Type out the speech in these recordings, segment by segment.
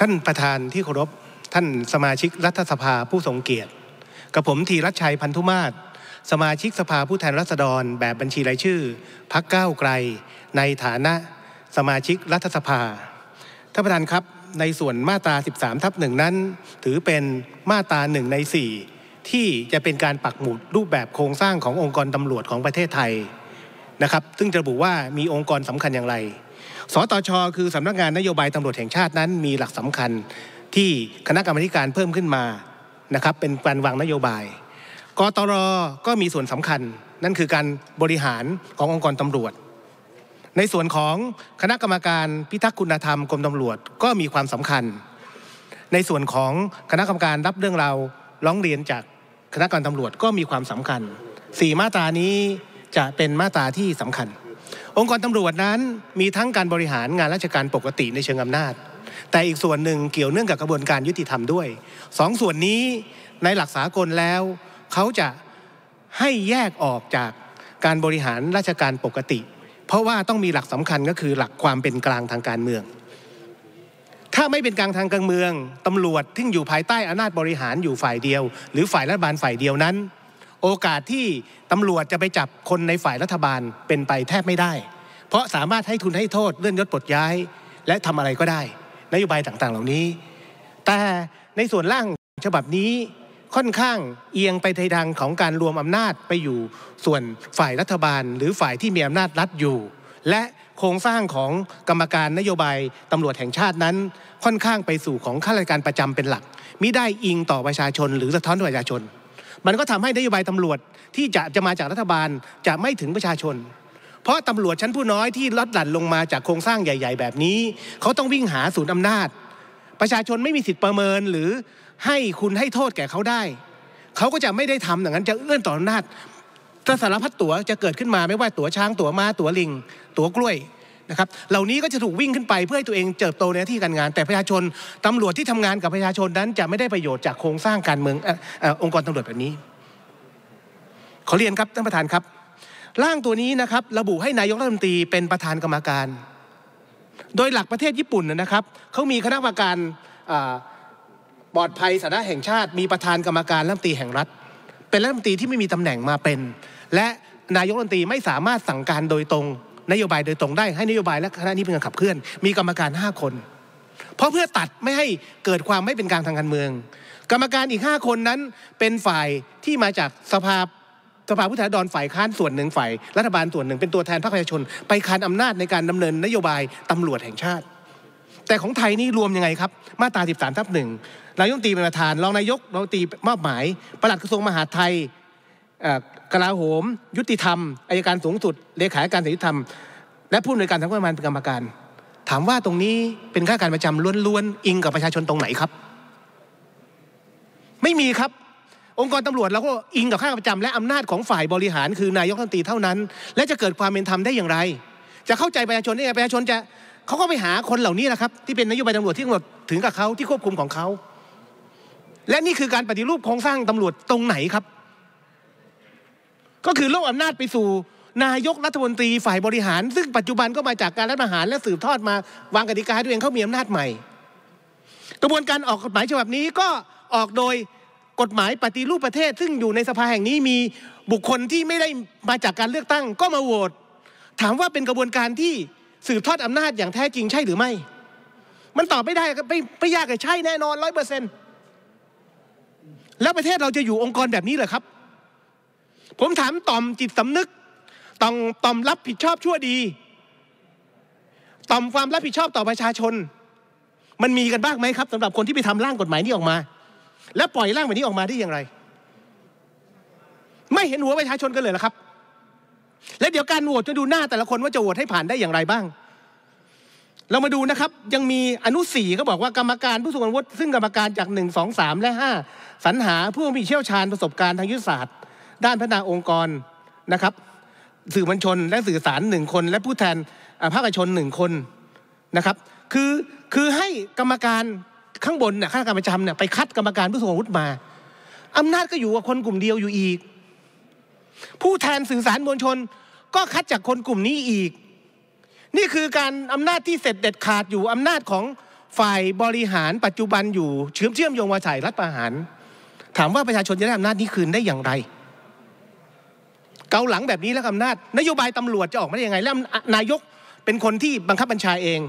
ท่านประธานที่เคารพท่านสมาชิกรัฐสภาผู้ทรงเกียรติกับผมธีรัชชัยพันธุมาศสมาชิกสภาผู้แทนราษฎรแบบบัญชีรายชื่อพักก้าวไกล ในฐานะสมาชิกรัฐสภา ท่านประธานครับ ในส่วนมาตรา13 ทับหนึ่งนั้น ถือเป็นมาตราหนึ่งใน 4 ที่จะเป็นการปักหมุดรูปแบบโครงสร้างขององค์กรตำรวจของประเทศไทยนะครับ ซึ่งจะระบุว่ามีองค์กรสำคัญอย่างไรสตชคือสำนักงานนโยบายตำรวจแห่งชาตินั้นมีหลักสำคัญที่คณะกรรมการเพิ่มขึ้นมานะครับเป็นการวางนโยบาย กตรก็มีส่วนสำคัญ นั่นคือการบริหารขององค์กรตำรวจ ในส่วนของคณะกรรมการพิทักษ์คุณธรรมกรมตำรวจก็มีความสำคัญ ในส่วนของคณะกรรมการรับเรื่องราวร้องเรียนจากคณะกรรมการตำรวจก็มีความสำคัญ 4 มาตรานี้จะเป็นมาตราที่สำคัญองค์กรตำรวจนั้นมีทั้งการบริหารงานราชการปกติในเชิงอำนาจ แต่อีกส่วนหนึ่งเกี่ยวเนื่องกับกระบวนการยุติธรรมด้วยสองส่วนนี้ในหลักสากลแล้วเขาจะให้แยกออกจากการบริหารราชการปกติ เพราะว่าต้องมีหลักสำคัญก็คือหลักความเป็นกลางทางการเมือง ถ้าไม่เป็นกลางทางการเมืองตำรวจที่อยู่ภายใต้อำนาจบริหารอยู่ฝ่ายเดียว หรือฝ่ายรัฐบาลฝ่ายเดียวนั้นโอกาสที่ตำรวจจะไปจับคนในฝ่ายรัฐบาลเป็นไปแทบไม่ได้ เพราะสามารถให้ทุนให้โทษเลื่อนยศปลดย้ายและทำอะไรก็ได้ นโยบายต่างๆเหล่านี้ แต่ในส่วนล่างฉบับนี้ค่อนข้างเอียงไปในทางของการรวมอำนาจไปอยู่ ส่วนฝ่ายรัฐบาล หรือฝ่ายที่มีอำนาจรัดอยู่ และโครงสร้างของกรรมการนโยบายตำรวจแห่งชาตินั้นค่อนข้างไปสู่ของข้าราชการประจำเป็นหลัก มิได้อิงต่อประชาชน หรือสะท้อนประชาชนมันก็ทำให้นโยบายตำรวจที่จะจะมาจากรัฐบาลจะไม่ถึงประชาชน เพราะตำรวจชั้นผู้น้อยที่ลดหลั่นลงมาจากโครงสร้างใหญ่ๆ แบบนี้ เขาต้องวิ่งหาศูนย์อำนาจ ประชาชนไม่มีสิทธิ์ประเมินหรือให้คุณให้โทษแก่เขาได้ เขาก็จะไม่ได้ทำอย่างนั้นจะเอื้อนต่ออำนาจ ถ้าสารพัดตั๋วจะเกิดขึ้นมาไม่ว่าตั๋วช้างตั๋วมา้าตั๋วลิงตั๋วกล้วยนะครับเหล่านี้ก็จะถูกวิ่งขึ้นไปเพื่อให้ตัวเองเติบโตในที่การงาน แต่ประชาชนตำรวจที่ทำงานกับประชาชนนั้นจะไม่ได้ประโยชน์จากโครงสร้างการเมืององค์กรตำรวจแบบนี้ ขอเรียนครับ ท่านประธานครับร่างตัวนี้นะครับระบุให้นายกรัฐมนตรีเป็นประธานกรรมการ โดยหลักประเทศญี่ปุ่นนะครับเขามีคณะกรรมการปลอดภัยสาธารณแห่งชาติมีประธานกรรมการรัฐมนตรีแห่งรัฐ เป็นรัฐมนตรีที่ไม่มีตำแหน่งมาเป็น และนายกรัฐมนตรีไม่สามารถสั่งการโดยตรงนโยบายโดยตรงได้ให้นโยบายและคณะนี้เป็นการขับเคลื่อนมีกรรมการ5คน เพราะเพื่อตัดไม่ให้เกิดความไม่เป็นกลางทางการเมือง กรรมการอีก 5 คนนั้นเป็นฝ่ายที่มาจากสภาสภาผู้แทนดอนฝ่ายค้านส่วนหนึ่งฝ่าย รัฐบาลส่วนหนึ่งเป็นตัวแทนภาคประชาชนไปคานอำนาจในการดำเนินนโยบายตำรวจแห่งชาติ แต่ของไทยนี่รวมยังไงครับมาตรา13ทับหนึ่งนายกตีเป็นประธานรองนายกรองตีมอบหมายปลัดกระทรวงมหาดไทยกลาโหม ยุติธรรมอายการสูงสุด เลขาการสิทธิธรรม และผู้อำนวยการสำนักงานเป็นกรรมการ ถามว่าตรงนี้เป็นข้าการประจำล้วนๆอิงกับประชาชนตรงไหนครับ ไม่มีครับองค์กรตำรวจเราก็อิงกับข้าประจำและอำนาจของฝ่ายบริหารคือนายกรัฐมนตรีเท่านั้น และจะเกิด ความเป็นธรรมได้อย่างไร จะเข้าใจประชาชนได้ไงประชาชนจะเขาก็ไปหาคนเหล่านี้แหละครับที่เป็นนโยบายตำรวจที่ตำรวจถึงกับเขาที่ควบคุมของเขาและนี่คือการปฏิรูปโครงสร้างตำรวจตรงไหนครับก็คือโลกอำนาจไปสู่ นายกรัฐมนตรีฝ่ายบริหาร ซึ่งปัจจุบันก็มาจากการรัฐประหาร และสืบทอดมาวางกติกาด้วยเองเขามีอำนาจใหม่ กระบวนการออกกฎหมายฉบับนี้ก็ออกโดยกฎหมายปฏิรูปประเทศ ซึ่งอยู่ในสภาแห่งนี้มีบุคคลที่ไม่ได้มาจากการเลือกตั้ง ก็มาโหวตถามว่าเป็นกระบวนการที่สืบทอดอำนาจอย่างแท้จริงใช่หรือไม่ มันตอบไม่ได้ไม่ไม่ยากเลยใช่แน่นอนร้อยเปอร์เซ็นต์แล้วประเทศเราจะอยู่องค์กรแบบนี้เหรอครับผมถามต่อมจิตสำนึกต่อมต่อมรับผิดชอบชั่วดีต่อมความรับผิดชอบต่อประชาชน มันมีกันบ้างไหมครับสำหรับคนที่ไปทำร่างกฎหมายนี้ออกมาและปล่อยร่างแบบนี้ออกมาได้อย่างไร ไม่เห็นหัวประชาชนกันเลยหรอครับ และเดี๋ยวการโหวตจะดูหน้าแต่ละคนว่าจะโหวตให้ผ่านได้อย่างไรบ้าง เรามาดูนะครับ ยังมีอนุสี่ก็บอกว่ากรรมการผู้ทรงอาวุซึ่งกรรมการจากหนึ่งงสอสามและห้าสรรหาผู้มีเชี่ยวชาญประสบการณ์ทางยุทธศาสตร์ด้านพัฒนาองค์กรนะครับ สื่อมวลชนและสื่อสารหนึ่งคน และผู้แทนภาคประชาชนหนึ่งคนนะครับคือคือให้กรรมการข้างบนเนี่ยข้าราชการประจำเนี่ยไปคัดกรรมการผู้ทรงวุฒิมาอำนาจก็อยู่กับคนกลุ่มเดียวอยู่อีก ผู้แทนสื่อสารมวลชนก็คัดจากคนกลุ่มนี้อีก นี่คือการอำนาจที่เสร็จเด็ดขาดอยู่อำนาจของฝ่ายบริหารปัจจุบันอยู่เชื่อมเชื่อมโยง่าส่ายรัฐประหาร ถามว่าประชาชนจะได้อำนาจนี้คืนได้อย่างไรเกาหลังแบบนี้แล้วอำนาจนโยบายตำรวจจะออกมาได้ยังไง แล้วนายกเป็นคนที่บังคับบัญชาเอง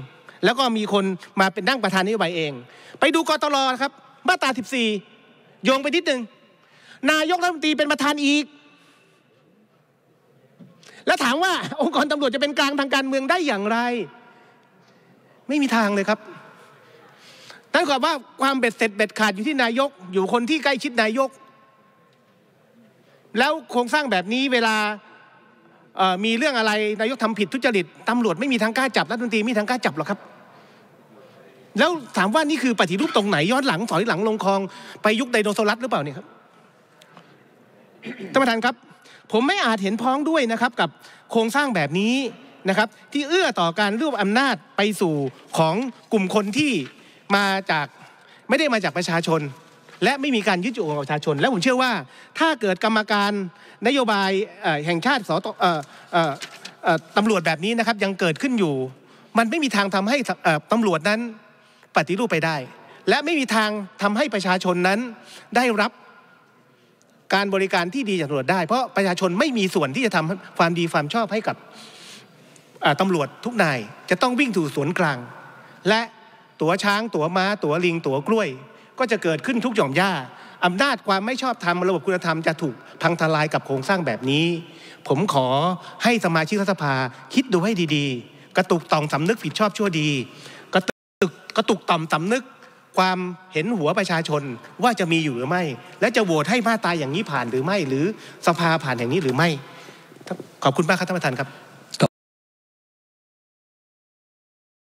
แล้วก็มีคนมาเป็นนั่งประธานนโยบายเอง ไปดูกตรครับ มาตรา14โยงไปนิดนึงนายกรัฐมนตรีเป็นประธานอีก แล้วถามว่าองค์กรตำรวจจะเป็นกลางทางการเมืองได้อย่างไร ไม่มีทางเลยครับนั่นก็ว่าความเบ็ดเสร็จเบ็ดขาดอยู่ที่นายกอยู่คนที่ใกล้ชิดนายกแล้วโครงสร้างแบบนี้เวลามีเรื่องอะไรนายกทำผิดทุจริตตำรวจไม่มีทางกล้าจับรัฐมนตรีไม่มีทางกล้าจับหรอกครับ แล้วถามว่านี่คือปฏิรูปตรงไหนย้อนหลังถอยหลังลงคลองไปยุคไดโนเสาร์หรือเปล่าเนี่ยครับท่านประธานครับ ผมไม่อาจเห็นพ้องด้วยนะครับกับโครงสร้างแบบนี้นะครับ ที่เอื้อต่อการรวบอำนาจไปสู่ของกลุ่มคนที่มาจากไม่ได้มาจากประชาชนและไม่มีการยึดโยงของประชาชน และผมเชื่อว่า ถ้าเกิดกรรมการนโยบายแห่งชาติสตตำรวจแบบนี้นะครับยังเกิดขึ้นอยู่ มันไม่มีทางทำให้ตำรวจนั้นปฏิรูปไปได้ และไม่มีทางทำให้ประชาชนนั้นได้รับการบริการที่ดีจากตำรวจได้ เพราะประชาชนไม่มีส่วนที่จะทำความดีความชอบให้กับตำรวจทุกนายจะต้องวิ่งถูสวนกลาง และตัวช้าง ตัวม้าตัวลิง ตัวกล้วยก็จะเกิดขึ้นทุกหย่อมย่าอำนาจความไม่ชอบธรรมระบบคุณธรรมจะถูกพังทลายกับโครงสร้างแบบนี้ ผมขอให้สมาชิกรัฐสภาคิดดูให้ดี ๆ กระตุกต่อมสำนึกผิดชอบชั่วดีกระตุกกระตุกต่อมสำนึกความเห็นหัวประชาชนว่าจะมีอยู่หรือไม่ และจะโหวตให้มาตายอย่างนี้ผ่านหรือไม่ หรือสภาผ่านอย่างนี้หรือไม่ขอบคุณมากครับท่านประธานครับ